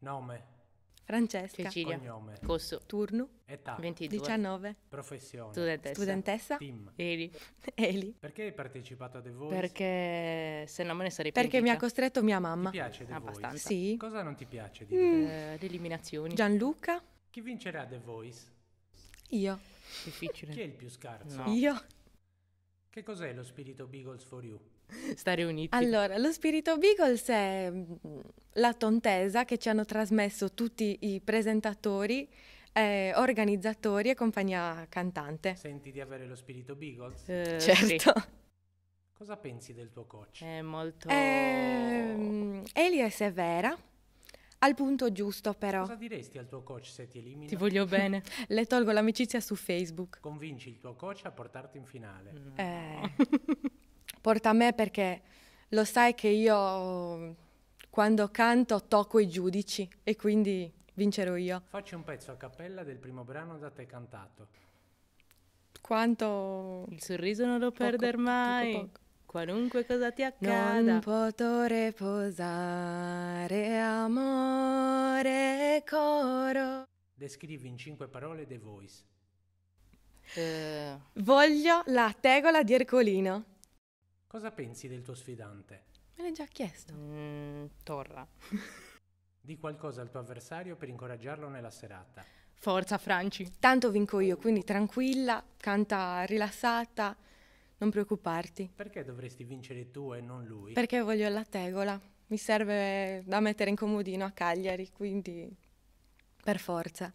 Nome. Francesca. Cecilia. Cognome. Costo. Turno. Età. 22. 19. Professione. Studentessa. Studentessa. Team. Eli. Eli. Perché hai partecipato a The Voice? Perché se no me ne sarei pentita. Perché mi ha costretto mia mamma. Ti piace The Abbastanza. Voice? Sì. Cosa non ti piace di mm. eh, le eliminazioni. Gianluca. Chi vincerà The Voice? Io. Difficile. Chi è il più scarso? No. Io. Che cos'è lo spirito Beagles for You? Stare uniti. Allora, lo spirito Beagles è mm, la tontesa che ci hanno trasmesso tutti i presentatori, eh, organizzatori e compagnia cantante. Senti di avere lo spirito Beagles? Eh, eh certo. Sì. Cosa pensi del tuo coach? È molto... Eh, Eli è severa, al punto giusto, però. Cosa diresti al tuo coach se ti elimina? Ti voglio bene. Le tolgo l'amicizia su Facebook. Convinci il tuo coach a portarti in finale. Mm. Eh, porta a me perché lo sai che io quando canto tocco i giudici e quindi vincerò io. Facci un pezzo a cappella del primo brano da te cantato. Quanto... Il sorriso non lo perder mai. Poco, Qualunque cosa ti accada. Non potrei posare, amore coro. Descrivi in cinque parole The Voice. Eh. Voglio la tegola di Ercolino. Cosa pensi del tuo sfidante? Me l'hai già chiesto. Mm, torra. di qualcosa al tuo avversario per incoraggiarlo nella serata. Forza Franci. Tanto vinco io, quindi tranquilla, canta rilassata, non preoccuparti. Perché dovresti vincere tu e non lui? Perché voglio la tegola. Mi serve da mettere in comodino a Cagliari, quindi per forza.